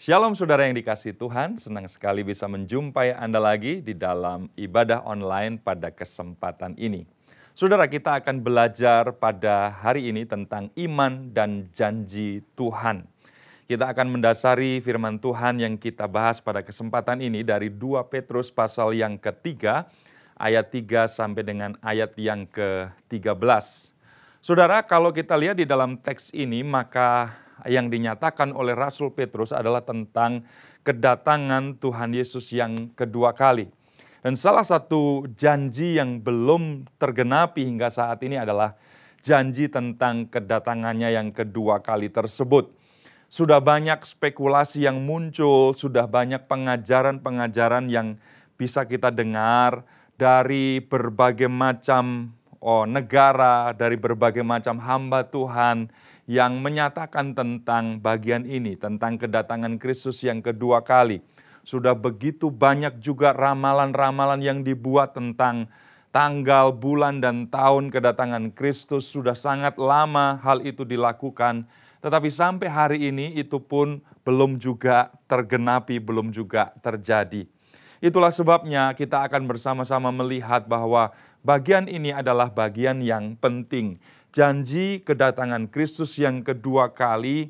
Shalom saudara yang dikasih Tuhan, senang sekali bisa menjumpai Anda lagi di dalam ibadah online pada kesempatan ini. Saudara kita akan belajar pada hari ini tentang iman dan janji Tuhan. Kita akan mendasari firman Tuhan yang kita bahas pada kesempatan ini dari 2 Petrus pasal yang ketiga, ayat 3 sampai dengan ayat yang ke-13. Saudara, kalau kita lihat di dalam teks ini, maka yang dinyatakan oleh Rasul Petrus adalah tentang kedatangan Tuhan Yesus yang kedua kali. Dan salah satu janji yang belum tergenapi hingga saat ini adalah janji tentang kedatangannya yang kedua kali tersebut. Sudah banyak spekulasi yang muncul, sudah banyak pengajaran-pengajaran yang bisa kita dengar dari berbagai macam oh, negara, dari berbagai macam hamba Tuhan yang menyatakan tentang bagian ini, tentang kedatangan Kristus yang kedua kali. Sudah begitu banyak juga ramalan-ramalan yang dibuat tentang tanggal, bulan, dan tahun kedatangan Kristus. Sudah sangat lama hal itu dilakukan, tetapi sampai hari ini itu pun belum juga tergenapi, belum juga terjadi. Itulah sebabnya kita akan bersama-sama melihat bahwa Bagian ini adalah bagian yang penting. Janji kedatangan Kristus yang kedua kali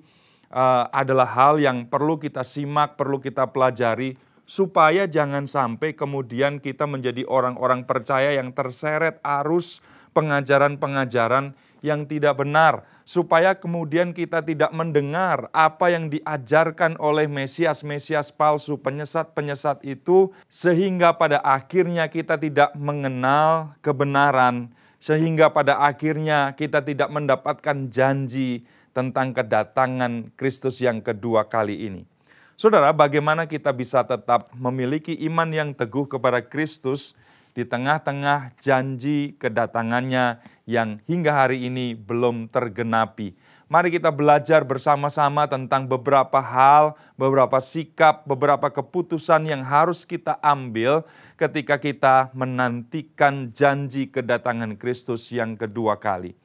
uh, adalah hal yang perlu kita simak, perlu kita pelajari, supaya jangan sampai kemudian kita menjadi orang-orang percaya yang terseret arus pengajaran-pengajaran yang tidak benar, supaya kemudian kita tidak mendengar apa yang diajarkan oleh mesias-mesias palsu, penyesat-penyesat itu, sehingga pada akhirnya kita tidak mengenal kebenaran, sehingga pada akhirnya kita tidak mendapatkan janji tentang kedatangan Kristus yang kedua kali ini. Saudara, bagaimana kita bisa tetap memiliki iman yang teguh kepada Kristus di tengah-tengah janji kedatangannya yang hingga hari ini belum tergenapi. Mari kita belajar bersama-sama tentang beberapa hal, beberapa sikap, beberapa keputusan yang harus kita ambil ketika kita menantikan janji kedatangan Kristus yang kedua kali.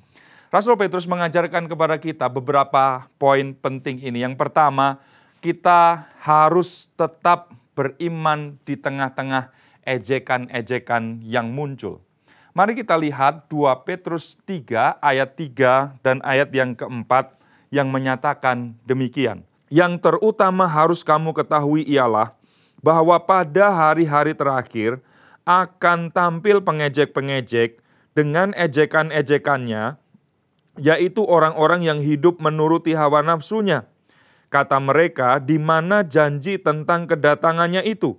Rasul Petrus mengajarkan kepada kita beberapa poin penting ini. Yang pertama, kita harus tetap beriman di tengah-tengah ejekan-ejekan yang muncul. Mari kita lihat 2 Petrus 3 ayat 3 dan ayat yang keempat yang menyatakan demikian. Yang terutama harus kamu ketahui ialah bahwa pada hari-hari terakhir akan tampil pengejek-pengejek dengan ejekan-ejekannya, yaitu orang-orang yang hidup menuruti hawa nafsunya. Kata mereka, di mana janji tentang kedatangannya itu?'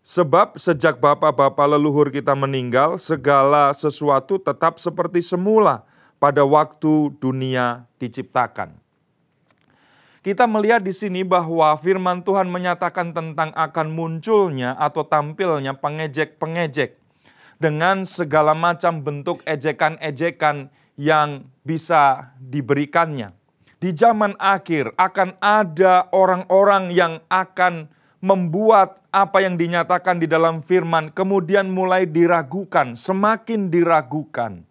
Sebab sejak bapak-bapak leluhur kita meninggal, segala sesuatu tetap seperti semula pada waktu dunia diciptakan. Kita melihat di sini bahwa firman Tuhan menyatakan tentang akan munculnya atau tampilnya pengejek-pengejek dengan segala macam bentuk ejekan-ejekan yang bisa diberikannya. Di zaman akhir akan ada orang-orang yang akan membuat apa yang dinyatakan di dalam firman kemudian mulai diragukan, semakin diragukan.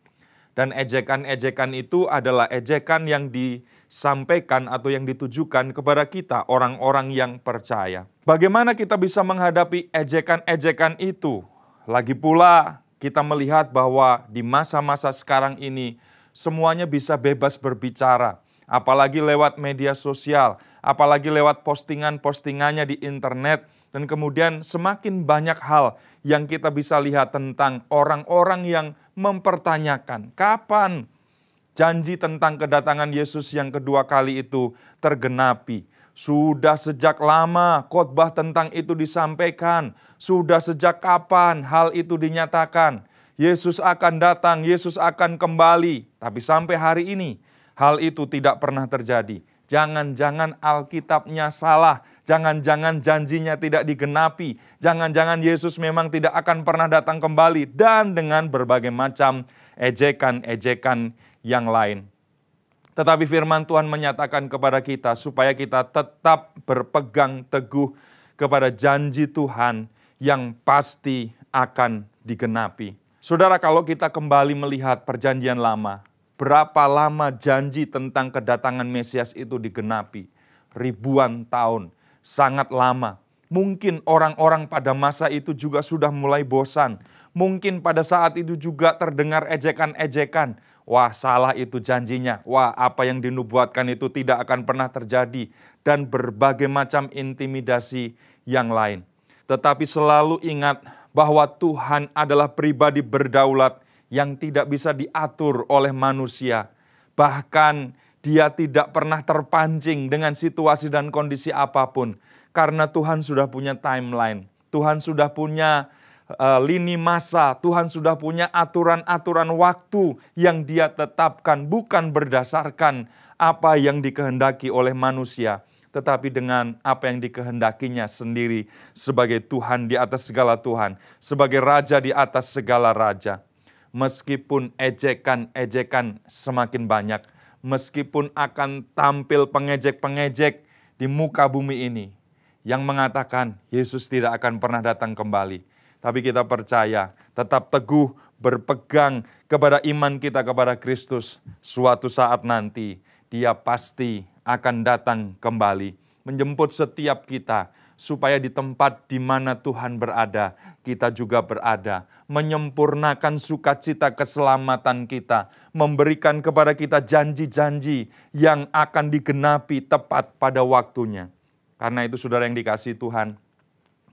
Dan ejekan-ejekan itu adalah ejekan yang disampaikan atau yang ditujukan kepada kita, orang-orang yang percaya. Bagaimana kita bisa menghadapi ejekan-ejekan itu? Lagi pula, kita melihat bahwa di masa-masa sekarang ini, semuanya bisa bebas berbicara, apalagi lewat media sosial apalagi lewat postingan-postingannya di internet. Dan kemudian semakin banyak hal yang kita bisa lihat tentang orang-orang yang mempertanyakan kapan janji tentang kedatangan Yesus yang kedua kali itu tergenapi. Sudah sejak lama khotbah tentang itu disampaikan. Sudah sejak kapan hal itu dinyatakan? Yesus akan datang, Yesus akan kembali. Tapi sampai hari ini hal itu tidak pernah terjadi. Jangan-jangan Alkitabnya salah, jangan-jangan janjinya tidak digenapi, jangan-jangan Yesus memang tidak akan pernah datang kembali, dan dengan berbagai macam ejekan-ejekan yang lain. Tetapi firman Tuhan menyatakan kepada kita supaya kita tetap berpegang teguh kepada janji Tuhan yang pasti akan digenapi. Saudara, kalau kita kembali melihat Perjanjian Lama, Berapa lama janji tentang kedatangan Mesias itu digenapi? Ribuan tahun, sangat lama. Mungkin orang-orang pada masa itu juga sudah mulai bosan. Mungkin pada saat itu juga terdengar ejekan-ejekan. Wah, salah itu janjinya. Wah, apa yang dinubuatkan itu tidak akan pernah terjadi dan berbagai macam intimidasi yang lain. Tetapi selalu ingat bahwa Tuhan adalah pribadi berdaulat yang tidak bisa diatur oleh manusia. Bahkan dia tidak pernah terpancing dengan situasi dan kondisi apapun. Karena Tuhan sudah punya timeline, Tuhan sudah punya eh, lini masa, Tuhan sudah punya aturan-aturan waktu yang dia tetapkan bukan berdasarkan apa yang dikehendaki oleh manusia, tetapi dengan apa yang dikehendakinya sendiri sebagai Tuhan di atas segala Tuhan, sebagai Raja di atas segala Raja meskipun ejekan-ejekan semakin banyak, meskipun akan tampil pengejek-pengejek di muka bumi ini yang mengatakan Yesus tidak akan pernah datang kembali. Tapi kita percaya, tetap teguh berpegang kepada iman kita kepada Kristus. Suatu saat nanti, dia pasti akan datang kembali menjemput setiap kita supaya di tempat di mana Tuhan berada, kita juga berada, menyempurnakan sukacita keselamatan kita, memberikan kepada kita janji-janji yang akan digenapi tepat pada waktunya. Karena itu saudara yang dikasih Tuhan,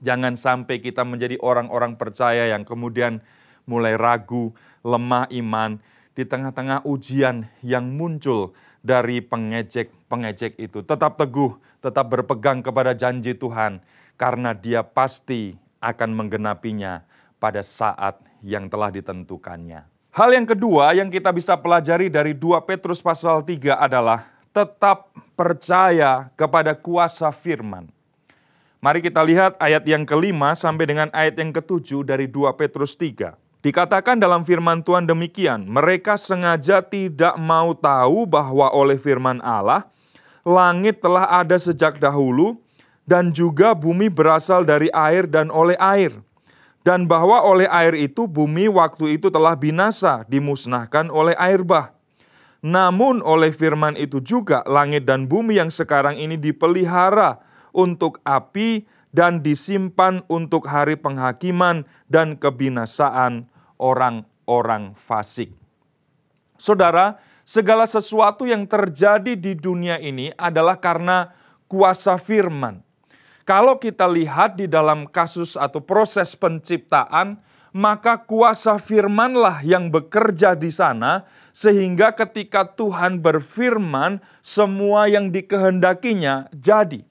jangan sampai kita menjadi orang-orang percaya yang kemudian mulai ragu, lemah iman, di tengah-tengah ujian yang muncul dari pengejek-pengejek itu. Tetap teguh, tetap berpegang kepada janji Tuhan karena dia pasti akan menggenapinya pada saat yang telah ditentukannya. Hal yang kedua yang kita bisa pelajari dari 2 Petrus pasal 3 adalah tetap percaya kepada kuasa firman. Mari kita lihat ayat yang kelima sampai dengan ayat yang ketujuh dari 2 Petrus 3. Dikatakan dalam firman Tuhan demikian, mereka sengaja tidak mau tahu bahwa oleh firman Allah langit telah ada sejak dahulu, dan juga bumi berasal dari air dan oleh air. Dan bahwa oleh air itu bumi waktu itu telah binasa, dimusnahkan oleh air bah. Namun oleh firman itu juga langit dan bumi yang sekarang ini dipelihara untuk api dan disimpan untuk hari penghakiman dan kebinasaan orang-orang fasik. Saudara, Segala sesuatu yang terjadi di dunia ini adalah karena kuasa firman. Kalau kita lihat di dalam kasus atau proses penciptaan, maka kuasa firmanlah yang bekerja di sana, sehingga ketika Tuhan berfirman, semua yang dikehendakinya jadi.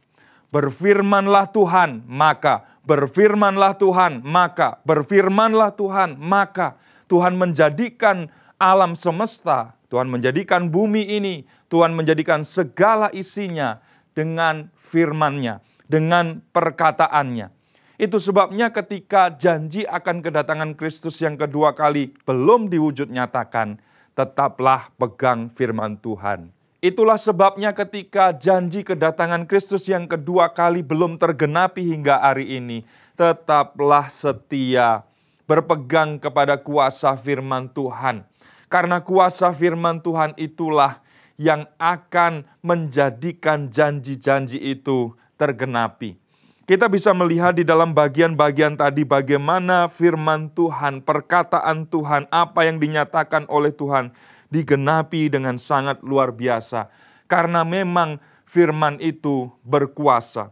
Berfirmanlah Tuhan, maka berfirmanlah Tuhan, maka berfirmanlah Tuhan, maka Tuhan menjadikan alam semesta Tuhan menjadikan bumi ini, Tuhan menjadikan segala isinya dengan firman-Nya, dengan perkataannya. Itu sebabnya ketika janji akan kedatangan Kristus yang kedua kali belum diwujud nyatakan, tetaplah pegang firman Tuhan. Itulah sebabnya ketika janji kedatangan Kristus yang kedua kali belum tergenapi hingga hari ini, tetaplah setia berpegang kepada kuasa firman Tuhan karena kuasa firman Tuhan itulah yang akan menjadikan janji-janji itu tergenapi. Kita bisa melihat di dalam bagian-bagian tadi bagaimana firman Tuhan, perkataan Tuhan, apa yang dinyatakan oleh Tuhan digenapi dengan sangat luar biasa. Karena memang firman itu berkuasa.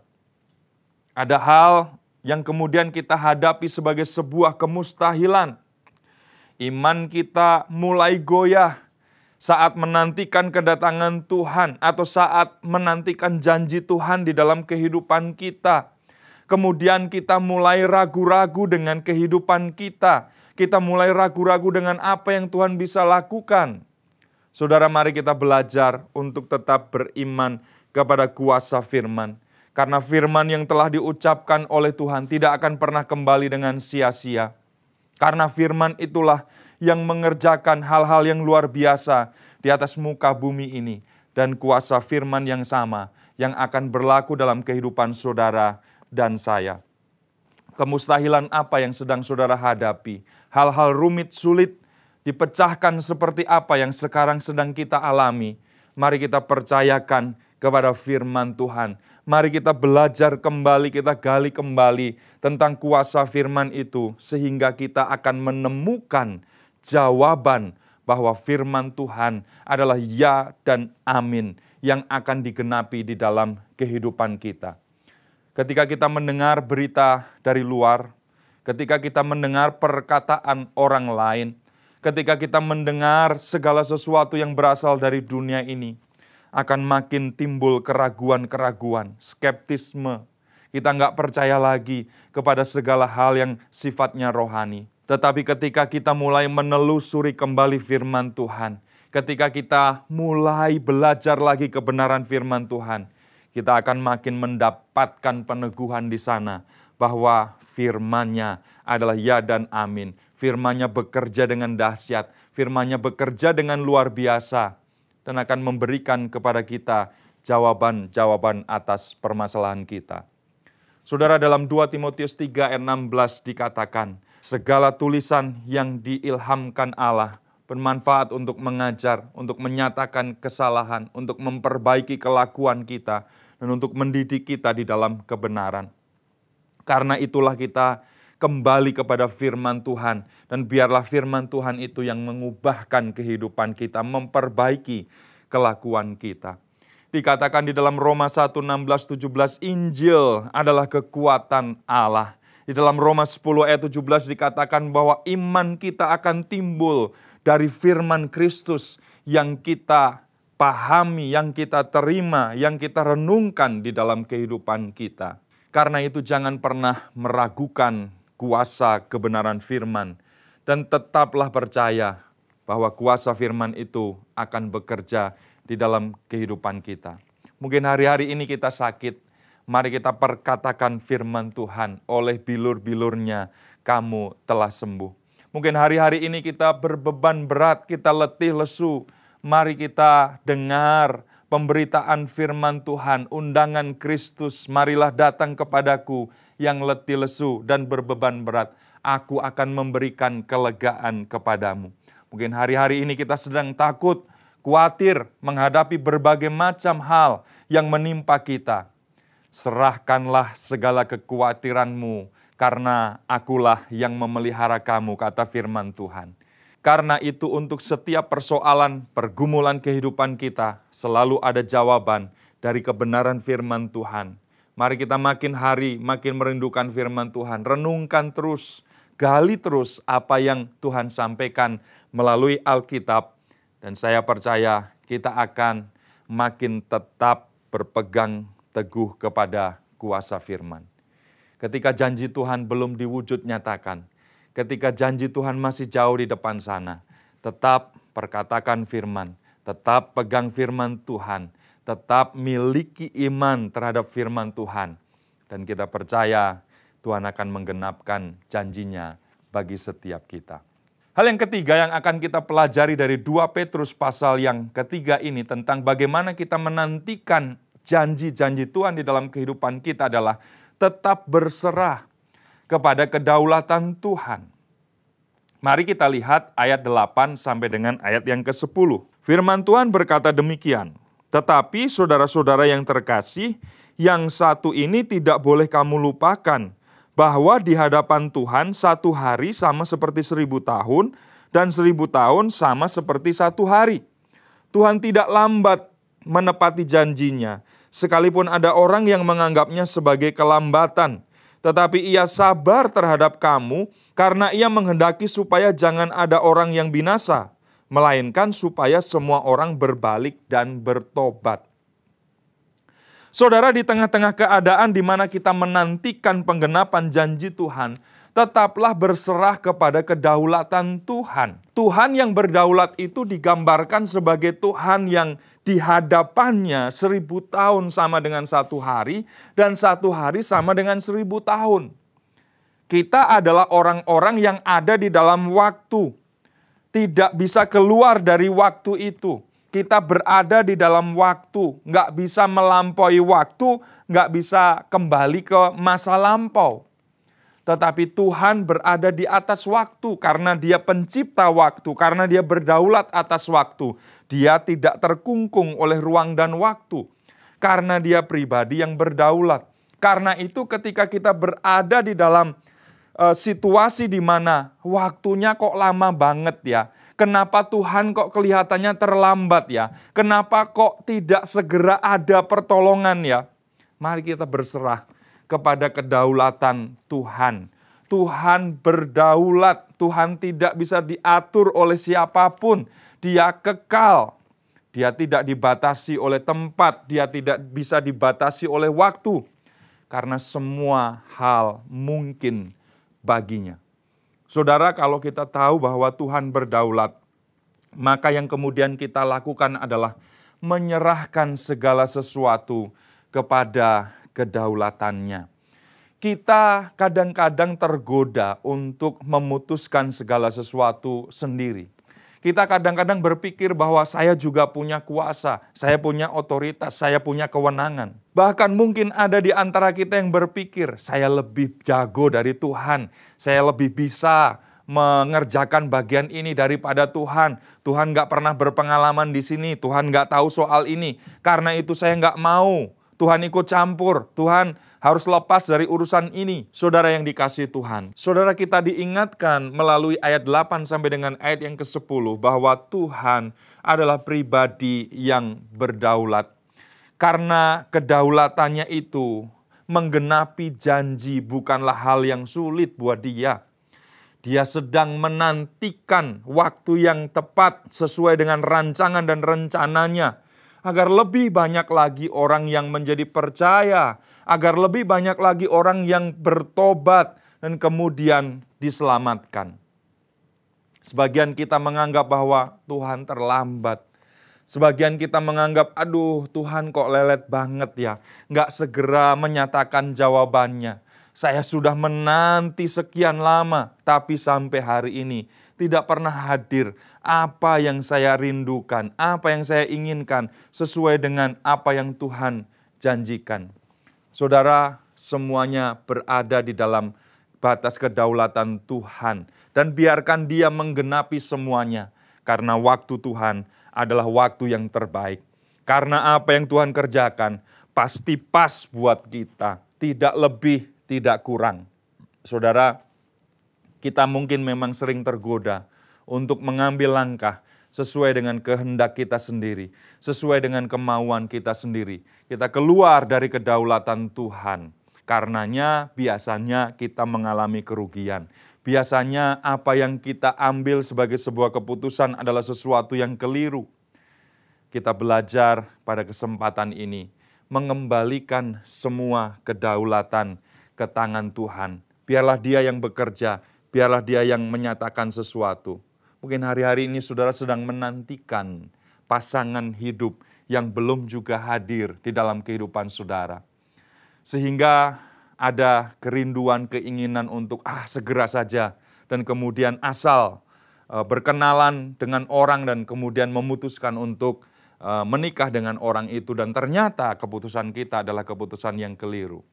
Ada hal yang kemudian kita hadapi sebagai sebuah kemustahilan iman kita mulai goyah saat menantikan kedatangan Tuhan atau saat menantikan janji Tuhan di dalam kehidupan kita. Kemudian kita mulai ragu-ragu dengan kehidupan kita. Kita mulai ragu-ragu dengan apa yang Tuhan bisa lakukan. Saudara, mari kita belajar untuk tetap beriman kepada kuasa firman. Karena firman yang telah diucapkan oleh Tuhan tidak akan pernah kembali dengan sia-sia karena firman itulah yang mengerjakan hal-hal yang luar biasa di atas muka bumi ini. Dan kuasa firman yang sama yang akan berlaku dalam kehidupan saudara dan saya. Kemustahilan apa yang sedang saudara hadapi? Hal-hal rumit, sulit, dipecahkan seperti apa yang sekarang sedang kita alami. Mari kita percayakan kepada firman Tuhan Mari kita belajar kembali, kita gali kembali tentang kuasa firman itu, sehingga kita akan menemukan jawaban bahwa firman Tuhan adalah "ya" dan "amin" yang akan digenapi di dalam kehidupan kita. Ketika kita mendengar berita dari luar, ketika kita mendengar perkataan orang lain, ketika kita mendengar segala sesuatu yang berasal dari dunia ini, akan makin timbul keraguan-keraguan, skeptisme. Kita nggak percaya lagi kepada segala hal yang sifatnya rohani. Tetapi ketika kita mulai menelusuri kembali firman Tuhan, ketika kita mulai belajar lagi kebenaran firman Tuhan, kita akan makin mendapatkan peneguhan di sana bahwa firmannya adalah ya dan amin. Firmannya bekerja dengan dahsyat, firmannya bekerja dengan luar biasa dan akan memberikan kepada kita jawaban-jawaban atas permasalahan kita. Saudara dalam 2 Timotius 3 ayat 16 dikatakan, segala tulisan yang diilhamkan Allah bermanfaat untuk mengajar, untuk menyatakan kesalahan, untuk memperbaiki kelakuan kita, dan untuk mendidik kita di dalam kebenaran. Karena itulah kita kembali kepada firman Tuhan. Dan biarlah firman Tuhan itu yang mengubahkan kehidupan kita, memperbaiki kelakuan kita. Dikatakan di dalam Roma 1, 16, 17, Injil adalah kekuatan Allah. Di dalam Roma 10 ayat 17 dikatakan bahwa iman kita akan timbul dari firman Kristus yang kita pahami, yang kita terima, yang kita renungkan di dalam kehidupan kita. Karena itu jangan pernah meragukan kuasa kebenaran firman dan tetaplah percaya bahwa kuasa firman itu akan bekerja di dalam kehidupan kita. Mungkin hari-hari ini kita sakit, mari kita perkatakan firman Tuhan oleh bilur-bilurnya kamu telah sembuh. Mungkin hari-hari ini kita berbeban berat, kita letih lesu, mari kita dengar pemberitaan firman Tuhan, undangan Kristus, marilah datang kepadaku yang letih lesu dan berbeban berat. Aku akan memberikan kelegaan kepadamu. Mungkin hari-hari ini kita sedang takut, khawatir menghadapi berbagai macam hal yang menimpa kita. Serahkanlah segala kekhawatiranmu, karena akulah yang memelihara kamu, kata firman Tuhan. Karena itu untuk setiap persoalan pergumulan kehidupan kita selalu ada jawaban dari kebenaran firman Tuhan. Mari kita makin hari makin merindukan firman Tuhan, renungkan terus, gali terus apa yang Tuhan sampaikan melalui Alkitab dan saya percaya kita akan makin tetap berpegang teguh kepada kuasa firman. Ketika janji Tuhan belum diwujud nyatakan, ketika janji Tuhan masih jauh di depan sana. Tetap perkatakan firman, tetap pegang firman Tuhan, tetap miliki iman terhadap firman Tuhan. Dan kita percaya Tuhan akan menggenapkan janjinya bagi setiap kita. Hal yang ketiga yang akan kita pelajari dari dua Petrus pasal yang ketiga ini tentang bagaimana kita menantikan janji-janji Tuhan di dalam kehidupan kita adalah tetap berserah kepada kedaulatan Tuhan. Mari kita lihat ayat 8 sampai dengan ayat yang ke-10. Firman Tuhan berkata demikian, tetapi saudara-saudara yang terkasih, yang satu ini tidak boleh kamu lupakan, bahwa di hadapan Tuhan satu hari sama seperti seribu tahun, dan seribu tahun sama seperti satu hari. Tuhan tidak lambat menepati janjinya, sekalipun ada orang yang menganggapnya sebagai kelambatan, tetapi ia sabar terhadap kamu karena ia menghendaki supaya jangan ada orang yang binasa, melainkan supaya semua orang berbalik dan bertobat. Saudara, di tengah-tengah keadaan di mana kita menantikan penggenapan janji Tuhan, tetaplah berserah kepada kedaulatan Tuhan. Tuhan yang berdaulat itu digambarkan sebagai Tuhan yang dihadapannya seribu tahun sama dengan satu hari dan satu hari sama dengan seribu tahun. Kita adalah orang-orang yang ada di dalam waktu. Tidak bisa keluar dari waktu itu kita berada di dalam waktu, nggak bisa melampaui waktu, nggak bisa kembali ke masa lampau tetapi Tuhan berada di atas waktu karena Dia pencipta waktu, karena Dia berdaulat atas waktu. Dia tidak terkungkung oleh ruang dan waktu karena Dia pribadi yang berdaulat. Karena itu ketika kita berada di dalam e, situasi di mana waktunya kok lama banget ya. Kenapa Tuhan kok kelihatannya terlambat ya? Kenapa kok tidak segera ada pertolongan ya? Mari kita berserah kepada kedaulatan Tuhan. Tuhan berdaulat, Tuhan tidak bisa diatur oleh siapapun. Dia kekal, dia tidak dibatasi oleh tempat, dia tidak bisa dibatasi oleh waktu, karena semua hal mungkin baginya. Saudara, kalau kita tahu bahwa Tuhan berdaulat, maka yang kemudian kita lakukan adalah menyerahkan segala sesuatu kepada kedaulatannya. Kita kadang-kadang tergoda untuk memutuskan segala sesuatu sendiri. Kita kadang-kadang berpikir bahwa saya juga punya kuasa, saya punya otoritas, saya punya kewenangan. Bahkan mungkin ada di antara kita yang berpikir, saya lebih jago dari Tuhan, saya lebih bisa, mengerjakan bagian ini daripada Tuhan. Tuhan gak pernah berpengalaman di sini, Tuhan gak tahu soal ini. Karena itu saya gak mau. Tuhan ikut campur, Tuhan harus lepas dari urusan ini. Saudara yang dikasih Tuhan. Saudara kita diingatkan melalui ayat 8 sampai dengan ayat yang ke-10 bahwa Tuhan adalah pribadi yang berdaulat. Karena kedaulatannya itu menggenapi janji bukanlah hal yang sulit buat dia. Dia sedang menantikan waktu yang tepat sesuai dengan rancangan dan rencananya agar lebih banyak lagi orang yang menjadi percaya, agar lebih banyak lagi orang yang bertobat dan kemudian diselamatkan. Sebagian kita menganggap bahwa Tuhan terlambat. Sebagian kita menganggap, aduh Tuhan kok lelet banget ya. Nggak segera menyatakan jawabannya. Saya sudah menanti sekian lama, tapi sampai hari ini tidak pernah hadir apa yang saya rindukan, apa yang saya inginkan sesuai dengan apa yang Tuhan janjikan. Saudara, semuanya berada di dalam batas kedaulatan Tuhan dan biarkan Dia menggenapi semuanya karena waktu Tuhan adalah waktu yang terbaik. Karena apa yang Tuhan kerjakan pasti pas buat kita, tidak lebih, tidak kurang. Saudara, kita mungkin memang sering tergoda untuk mengambil langkah sesuai dengan kehendak kita sendiri, sesuai dengan kemauan kita sendiri. Kita keluar dari kedaulatan Tuhan. Karenanya biasanya kita mengalami kerugian. Biasanya apa yang kita ambil sebagai sebuah keputusan adalah sesuatu yang keliru. Kita belajar pada kesempatan ini mengembalikan semua kedaulatan ke tangan Tuhan. Biarlah Dia yang bekerja, biarlah Dia yang menyatakan sesuatu. Mungkin hari-hari ini saudara sedang menantikan pasangan hidup yang belum juga hadir di dalam kehidupan saudara. Sehingga ada kerinduan, keinginan untuk ah segera saja dan kemudian asal e, berkenalan dengan orang dan kemudian memutuskan untuk e, menikah dengan orang itu dan ternyata keputusan kita adalah keputusan yang keliru.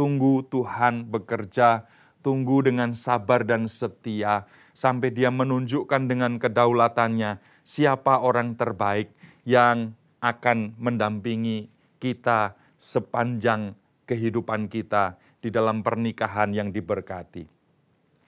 Tunggu Tuhan bekerja, tunggu dengan sabar dan setia sampai dia menunjukkan dengan kedaulatannya siapa orang terbaik yang akan mendampingi kita sepanjang kehidupan kita di dalam pernikahan yang diberkati.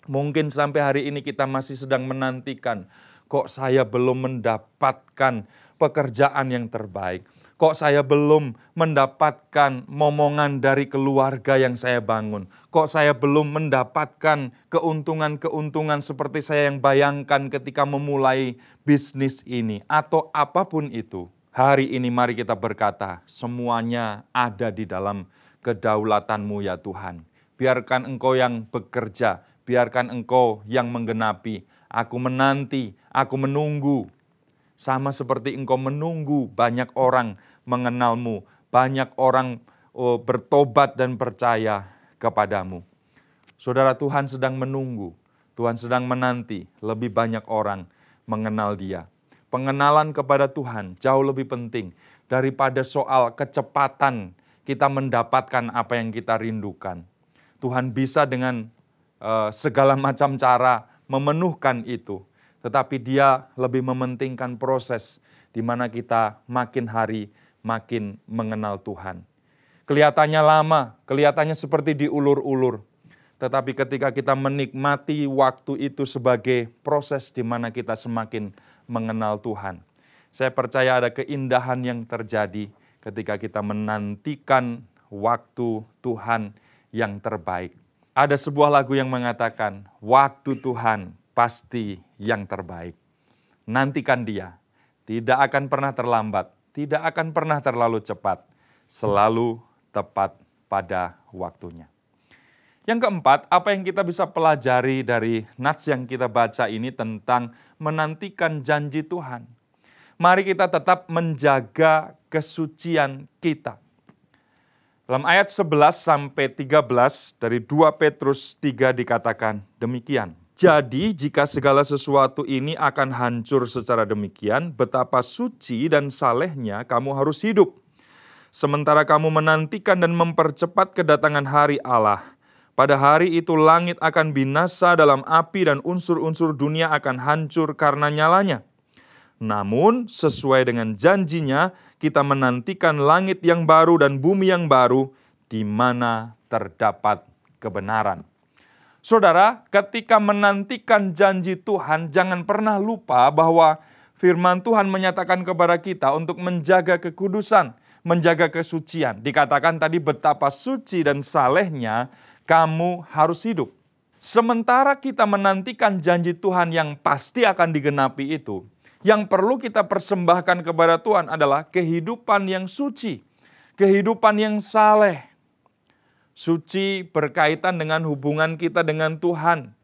Mungkin sampai hari ini kita masih sedang menantikan, kok saya belum mendapatkan pekerjaan yang terbaik Kok saya belum mendapatkan momongan dari keluarga yang saya bangun? Kok saya belum mendapatkan keuntungan-keuntungan seperti saya yang bayangkan ketika memulai bisnis ini? Atau apapun itu, hari ini mari kita berkata, semuanya ada di dalam kedaulatanmu ya Tuhan. Biarkan engkau yang bekerja, biarkan engkau yang menggenapi. Aku menanti, aku menunggu, sama seperti engkau menunggu banyak orang mengenalmu, banyak orang oh, bertobat dan percaya kepadamu. Saudara Tuhan sedang menunggu, Tuhan sedang menanti lebih banyak orang mengenal dia. Pengenalan kepada Tuhan jauh lebih penting daripada soal kecepatan kita mendapatkan apa yang kita rindukan. Tuhan bisa dengan uh, segala macam cara memenuhkan itu tetapi dia lebih mementingkan proses di mana kita makin hari makin mengenal Tuhan. Kelihatannya lama, kelihatannya seperti diulur-ulur. Tetapi ketika kita menikmati waktu itu sebagai proses di mana kita semakin mengenal Tuhan. Saya percaya ada keindahan yang terjadi ketika kita menantikan waktu Tuhan yang terbaik. Ada sebuah lagu yang mengatakan, "Waktu Tuhan pasti yang terbaik. Nantikan dia, tidak akan pernah terlambat, tidak akan pernah terlalu cepat, selalu tepat pada waktunya. Yang keempat, apa yang kita bisa pelajari dari nats yang kita baca ini tentang menantikan janji Tuhan. Mari kita tetap menjaga kesucian kita. Dalam ayat 11 sampai 13 dari 2 Petrus 3 dikatakan demikian. Jadi, jika segala sesuatu ini akan hancur secara demikian, betapa suci dan salehnya kamu harus hidup. Sementara kamu menantikan dan mempercepat kedatangan hari Allah, pada hari itu langit akan binasa dalam api, dan unsur-unsur dunia akan hancur karena nyalanya. Namun, sesuai dengan janjinya, kita menantikan langit yang baru dan bumi yang baru, di mana terdapat kebenaran. Saudara, ketika menantikan janji Tuhan, jangan pernah lupa bahwa firman Tuhan menyatakan kepada kita untuk menjaga kekudusan, menjaga kesucian. Dikatakan tadi betapa suci dan salehnya kamu harus hidup. Sementara kita menantikan janji Tuhan yang pasti akan digenapi itu, yang perlu kita persembahkan kepada Tuhan adalah kehidupan yang suci, kehidupan yang saleh, Suci berkaitan dengan hubungan kita dengan Tuhan.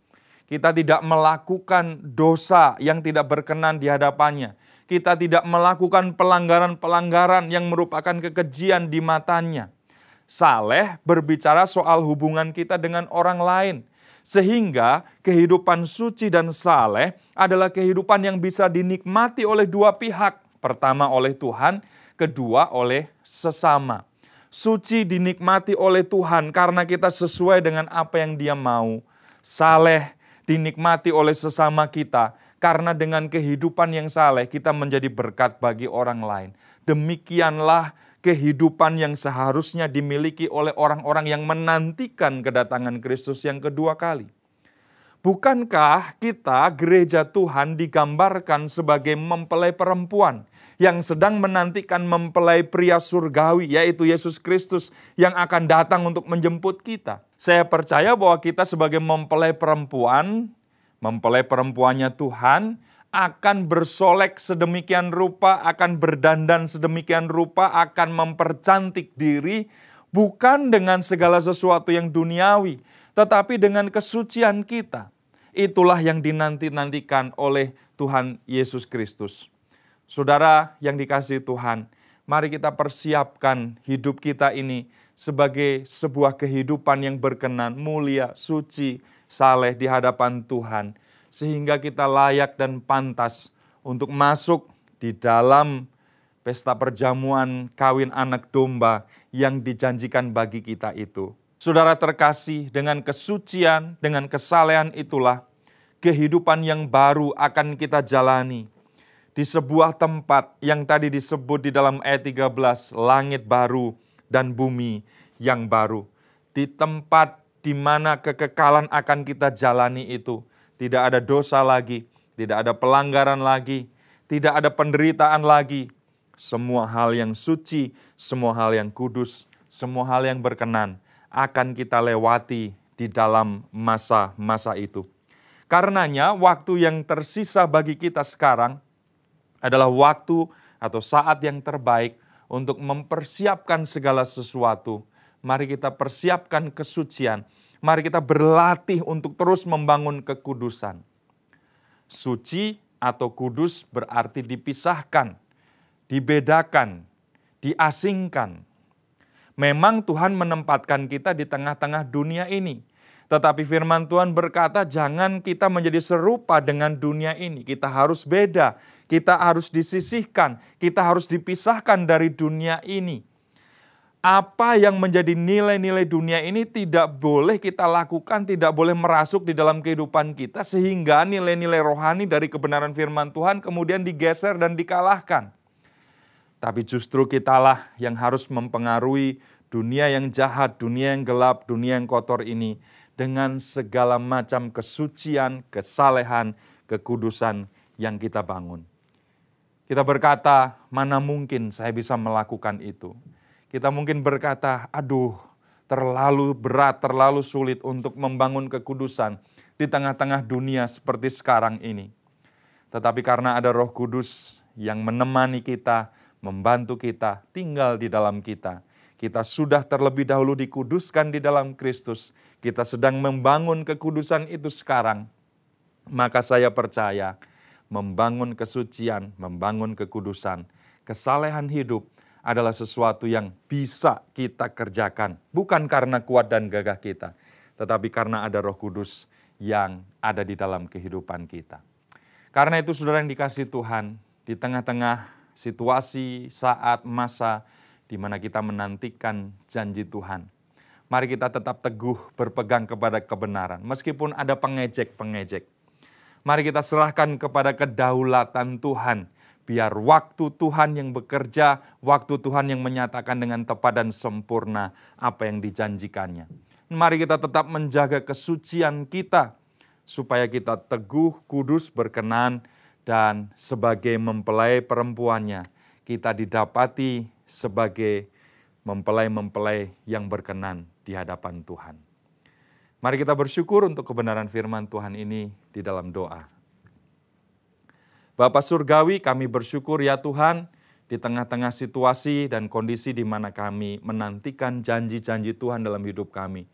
Kita tidak melakukan dosa yang tidak berkenan di hadapannya. Kita tidak melakukan pelanggaran-pelanggaran yang merupakan kekejian di matanya. Saleh berbicara soal hubungan kita dengan orang lain. Sehingga kehidupan suci dan saleh adalah kehidupan yang bisa dinikmati oleh dua pihak. Pertama oleh Tuhan, kedua oleh sesama suci dinikmati oleh Tuhan karena kita sesuai dengan apa yang Dia mau. Saleh dinikmati oleh sesama kita karena dengan kehidupan yang saleh kita menjadi berkat bagi orang lain. Demikianlah kehidupan yang seharusnya dimiliki oleh orang-orang yang menantikan kedatangan Kristus yang kedua kali. Bukankah kita gereja Tuhan digambarkan sebagai mempelai perempuan yang sedang menantikan mempelai pria surgawi, yaitu Yesus Kristus yang akan datang untuk menjemput kita. Saya percaya bahwa kita sebagai mempelai perempuan, mempelai perempuannya Tuhan, akan bersolek sedemikian rupa, akan berdandan sedemikian rupa, akan mempercantik diri, bukan dengan segala sesuatu yang duniawi, tetapi dengan kesucian kita. Itulah yang dinanti-nantikan oleh Tuhan Yesus Kristus. Saudara yang dikasih Tuhan, mari kita persiapkan hidup kita ini sebagai sebuah kehidupan yang berkenan, mulia, suci, saleh di hadapan Tuhan. Sehingga kita layak dan pantas untuk masuk di dalam pesta perjamuan kawin anak domba yang dijanjikan bagi kita itu. Saudara terkasih, dengan kesucian, dengan kesalehan itulah kehidupan yang baru akan kita jalani di sebuah tempat yang tadi disebut di dalam ayat 13, langit baru dan bumi yang baru. Di tempat di mana kekekalan akan kita jalani itu. Tidak ada dosa lagi, tidak ada pelanggaran lagi, tidak ada penderitaan lagi. Semua hal yang suci, semua hal yang kudus, semua hal yang berkenan akan kita lewati di dalam masa-masa itu. Karenanya waktu yang tersisa bagi kita sekarang adalah waktu atau saat yang terbaik untuk mempersiapkan segala sesuatu. Mari kita persiapkan kesucian. Mari kita berlatih untuk terus membangun kekudusan. Suci atau kudus berarti dipisahkan, dibedakan, diasingkan. Memang Tuhan menempatkan kita di tengah-tengah dunia ini tetapi firman Tuhan berkata, "Jangan kita menjadi serupa dengan dunia ini. Kita harus beda, kita harus disisihkan, kita harus dipisahkan dari dunia ini." Apa yang menjadi nilai-nilai dunia ini tidak boleh kita lakukan, tidak boleh merasuk di dalam kehidupan kita, sehingga nilai-nilai rohani dari kebenaran firman Tuhan kemudian digeser dan dikalahkan. Tapi justru kitalah yang harus mempengaruhi dunia yang jahat, dunia yang gelap, dunia yang kotor ini dengan segala macam kesucian, kesalehan, kekudusan yang kita bangun. Kita berkata, mana mungkin saya bisa melakukan itu. Kita mungkin berkata, aduh terlalu berat, terlalu sulit untuk membangun kekudusan di tengah-tengah dunia seperti sekarang ini. Tetapi karena ada roh kudus yang menemani kita, membantu kita, tinggal di dalam kita. Kita sudah terlebih dahulu dikuduskan di dalam Kristus kita sedang membangun kekudusan itu sekarang, maka saya percaya membangun kesucian, membangun kekudusan, kesalehan hidup adalah sesuatu yang bisa kita kerjakan, bukan karena kuat dan gagah kita, tetapi karena ada Roh Kudus yang ada di dalam kehidupan kita. Karena itu, saudara yang dikasih Tuhan, di tengah-tengah situasi, saat, masa di mana kita menantikan janji Tuhan, Mari kita tetap teguh berpegang kepada kebenaran, meskipun ada pengejek-pengejek. Mari kita serahkan kepada kedaulatan Tuhan, biar waktu Tuhan yang bekerja, waktu Tuhan yang menyatakan dengan tepat dan sempurna apa yang dijanjikannya. Mari kita tetap menjaga kesucian kita, supaya kita teguh, kudus, berkenan, dan sebagai mempelai perempuannya, kita didapati sebagai mempelai-mempelai yang berkenan di hadapan Tuhan. Mari kita bersyukur untuk kebenaran firman Tuhan ini di dalam doa. Bapak Surgawi kami bersyukur ya Tuhan di tengah-tengah situasi dan kondisi di mana kami menantikan janji-janji Tuhan dalam hidup kami.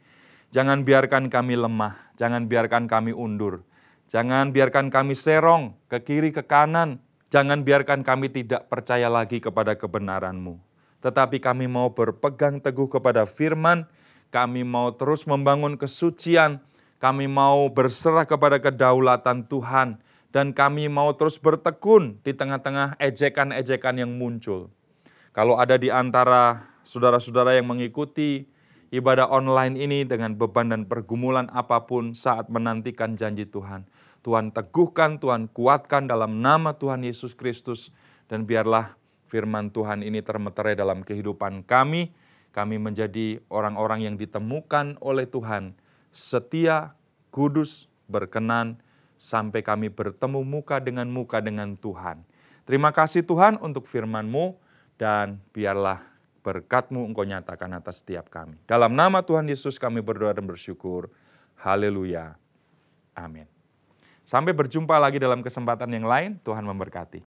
Jangan biarkan kami lemah, jangan biarkan kami undur, jangan biarkan kami serong ke kiri ke kanan, jangan biarkan kami tidak percaya lagi kepada kebenaran-Mu. Tetapi kami mau berpegang teguh kepada firman kami mau terus membangun kesucian, kami mau berserah kepada kedaulatan Tuhan, dan kami mau terus bertekun di tengah-tengah ejekan-ejekan yang muncul. Kalau ada di antara saudara-saudara yang mengikuti ibadah online ini dengan beban dan pergumulan apapun saat menantikan janji Tuhan, Tuhan teguhkan, Tuhan kuatkan dalam nama Tuhan Yesus Kristus, dan biarlah firman Tuhan ini termeterai dalam kehidupan kami kami menjadi orang-orang yang ditemukan oleh Tuhan, setia, kudus, berkenan, sampai kami bertemu muka dengan muka dengan Tuhan. Terima kasih Tuhan untuk firman-Mu dan biarlah berkat-Mu Engkau nyatakan atas setiap kami. Dalam nama Tuhan Yesus kami berdoa dan bersyukur. Haleluya. Amin. Sampai berjumpa lagi dalam kesempatan yang lain. Tuhan memberkati.